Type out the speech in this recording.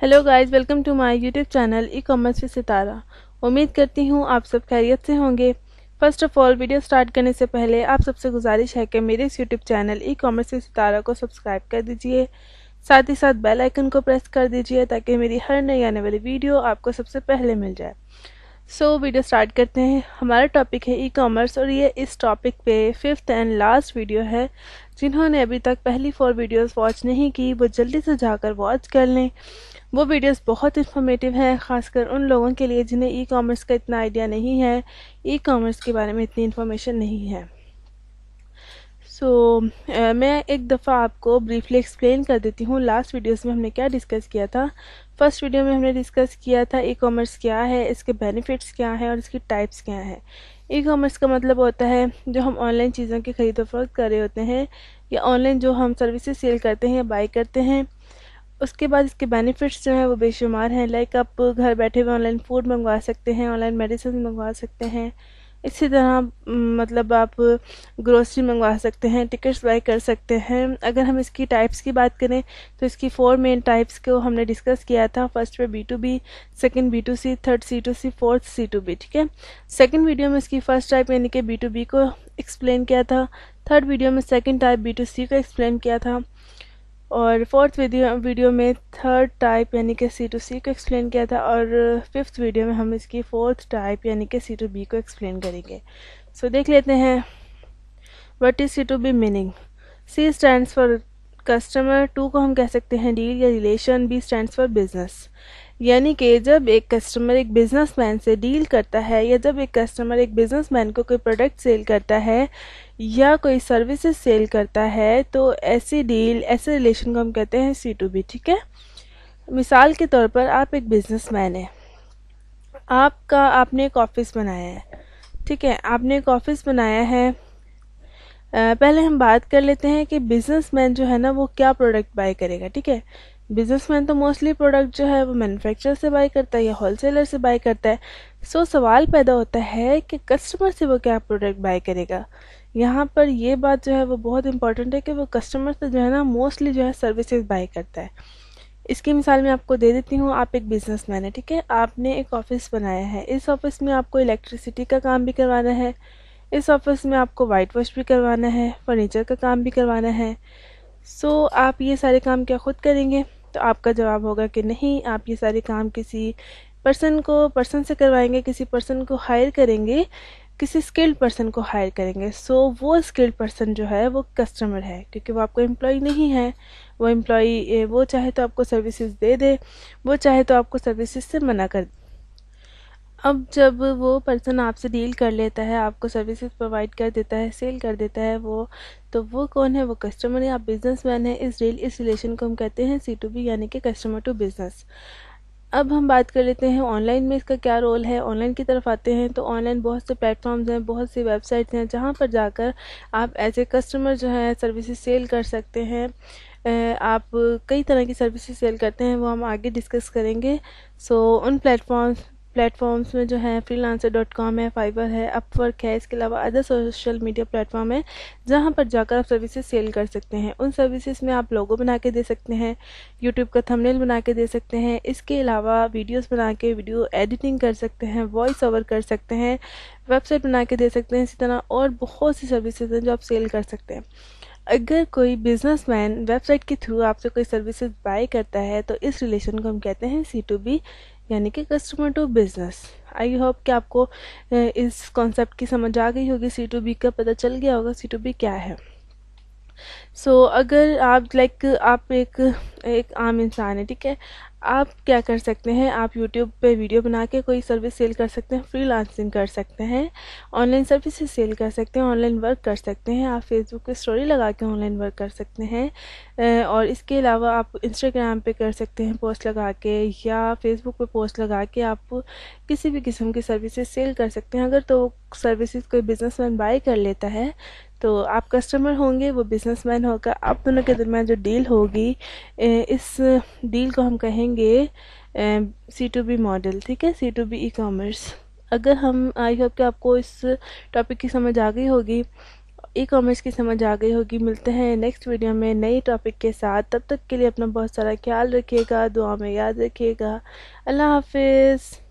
hello guys welcome to my YouTube channel e commerce with Sitara उम्मीद करती हूँ आप सब खैरियत से होंगे first of all video start करने से पहले आप सबसे गुजारिश है कि मेरे इस YouTube channel e commerce with Sitara को सब्सक्राइब कर दीजिए साथ ही साथ बेल आइकन को प्रेस कर दीजिए ताकि मेरी हर नई आने वाली वीडियो आपको सबसे पहले मिल जाए सो so, वीडियो स्टार्ट करते हैं हमारा टॉपिक है ई कॉमर्स और ये इस टॉपिक पे फिफ्थ एंड लास्ट वीडियो है जिन्होंने अभी तक पहली फोर वीडियोस वॉच नहीं की वो जल्दी से जाकर वॉच कर लें वो वीडियोस बहुत इन्फॉर्मेटिव हैं खासकर उन लोगों के लिए जिन्हें ई कॉमर्स का इतना आइडिया नहीं है ई कॉमर्स के बारे में इतनी इन्फॉर्मेशन नहीं है सो so, uh, मैं एक दफ़ा आपको ब्रीफली एक्सप्लेन कर देती हूँ लास्ट वीडियोस में हमने क्या डिस्कस किया था फर्स्ट वीडियो में हमने डिस्कस किया था ई कॉमर्स क्या है इसके बेनिफिट्स क्या हैं और इसकी टाइप्स क्या हैं ई कॉमर्स का मतलब होता है जो हम ऑनलाइन चीज़ों की खरीदो फरोख्त कर रहे होते हैं या ऑनलाइन जो हम सर्विसेज सेल करते हैं या बाई करते हैं उसके बाद इसके बेनिफिट्स जो हैं वो बेशुमार हैं लाइक आप घर बैठे हुए ऑनलाइन फूड मंगवा सकते हैं ऑनलाइन मेडिसिन मंगवा सकते हैं इसी तरह मतलब आप ग्रोसरी मंगवा सकते हैं टिकट्स बाई कर सकते हैं अगर हम इसकी टाइप्स की बात करें तो इसकी फोर मेन टाइप्स को हमने डिस्कस किया था फर्स्ट पे B to B second B to C third C to C fourth C to B ठीक है सेकेंड वीडियो में इसकी फर्स्ट टाइप यानी कि बी टू बी को एक्सप्लेन किया था थर्ड वीडियो में second type B to C को एक्सप्लेन किया था और फोर्थ वीडियो वीडियो में थर्ड टाइप यानी कि सी टू सी को एक्सप्लेन किया था और फिफ्थ वीडियो में हम इसकी फोर्थ टाइप यानी कि सी टू बी को एक्सप्लेन करेंगे सो so, देख लेते हैं what is C to B meaning C stand for customer to को हम कह सकते हैं डील या relation B stand for business यानी कि जब एक कस्टमर एक बिजनेसमैन से डील करता है या जब एक कस्टमर एक बिजनेसमैन को कोई प्रोडक्ट सेल करता है या कोई सर्विसेज सेल करता है तो ऐसी डील ऐसे रिलेशन को हम कहते हैं सी टू बी ठीक है मिसाल के तौर पर आप एक बिजनेसमैन हैं आपका आपने एक ऑफिस बनाया है ठीक है आपने एक ऑफिस बनाया है पहले हम बात कर लेते हैं कि बिजनेसमैन जो है ना वो क्या प्रोडक्ट बाय करेगा ठीक है बिजनेसमैन तो मोस्टली प्रोडक्ट जो है वो मैन्युफैक्चरर से बाई करता है या होलसेलर से बाई करता है सो so, सवाल पैदा होता है कि कस्टमर से वो क्या प्रोडक्ट बाई करेगा यहाँ पर ये बात जो है वो बहुत इंपॉर्टेंट है कि वो कस्टमर से जो है ना मोस्टली जो है सर्विसेज बाई करता है इसकी मिसाल मैं आपको दे देती हूँ आप एक मैन है ठीक है आपने एक ऑफिस बनाया है इस ऑफिस में आपको इलेक्ट्रिसिटी का काम भी करवाना है इस ऑफिस में आपको वाइट वॉश भी करवाना है फर्नीचर का काम भी करवाना है सो so, आप ये सारे काम क्या खुद करेंगे तो आपका जवाब होगा कि नहीं आप ये सारे काम किसी पर्सन को पर्सन से करवाएंगे किसी पर्सन को हायर करेंगे किसी स्किल्ड पर्सन को हायर करेंगे सो so, वो स्किल्ड पर्सन जो है वो कस्टमर है क्योंकि वो आपका एम्प्लॉय नहीं है वो एम्प्लॉय वो चाहे तो आपको सर्विसेज दे दे वो चाहे तो आपको सर्विसेज से मना कर अब जब वो पर्सन आपसे डील कर लेता है आपको सर्विसेज प्रोवाइड कर देता है सेल कर देता है वो तो वो कौन है वो कस्टमर है आप मैन है इस रेल इस रिलेशन को हम कहते हैं सी टू बी यानी कि कस्टमर टू बिजनेस अब हम बात कर लेते हैं ऑनलाइन में इसका क्या रोल है ऑनलाइन की तरफ आते हैं तो ऑनलाइन बहुत से प्लेटफॉर्म्स हैं बहुत सी वेबसाइट्स हैं जहाँ पर जाकर आप एज ए कस्टमर जो है सर्विसेज सेल कर सकते हैं आप कई तरह की सर्विसेज सेल करते हैं वो हम आगे डिस्कस करेंगे सो उन प्लेटफॉर्म्स प्लेटफॉर्म्स में जो है लांसर डॉट कॉम है फाइबर है अपवर्क है इसके अलावा अदर सोशल मीडिया प्लेटफॉर्म है जहाँ पर जाकर आप सर्विसेज सेल कर सकते हैं उन सर्विसेज में आप लोगो बना के दे सकते हैं यूट्यूब का थंबनेल बना के दे सकते हैं इसके अलावा वीडियोस बना के वीडियो एडिटिंग कर सकते हैं वॉइस ओवर कर सकते हैं वेबसाइट बना के दे सकते हैं इसी तरह और बहुत सी सर्विसेज हैं जो आप सेल कर सकते हैं अगर कोई बिजनेसमैन वेबसाइट के थ्रू आपसे कोई सर्विसेज बाय करता है तो इस रिलेशन को हम कहते हैं सी टू बी यानी कि customer to business I hope कि आपको इस कॉन्सेप्ट की समझ आ गई होगी सी टू बी का पता चल गया होगा सी टू बी क्या है सो so, अगर आप लाइक आप एक एक आम इंसान है ठीक है आप क्या कर सकते हैं आप यूट्यूब पे वीडियो बना के कोई सर्विस सेल कर सकते हैं फ्रीलांसिंग कर सकते हैं ऑनलाइन सर्विस सेल कर सकते हैं ऑनलाइन वर्क कर सकते हैं आप फेसबुक पे स्टोरी लगा के ऑनलाइन वर्क कर सकते हैं और इसके अलावा आप इंस्टाग्राम पे कर सकते हैं पोस्ट लगा के या फेसबुक पे पोस्ट लगा के आप किसी भी किस्म की सर्विसेज सेल कर सकते हैं अगर तो सर्विसेज कोई बिजनेसमैन बाय कर लेता है तो आप कस्टमर होंगे वो बिजनेसमैन होगा आप दोनों के दरमियान जो डील होगी इस डील को हम कहेंगे सी टू बी मॉडल ठीक है C to B e commerce अगर हम आई होप कि आपको इस टॉपिक की समझ आ गई होगी ई कॉमर्स की समझ आ गई होगी मिलते हैं नेक्स्ट वीडियो में नए टॉपिक के साथ तब तक के लिए अपना बहुत सारा ख्याल रखिएगा दुआ में याद रखिएगा अल्लाह हाफिज़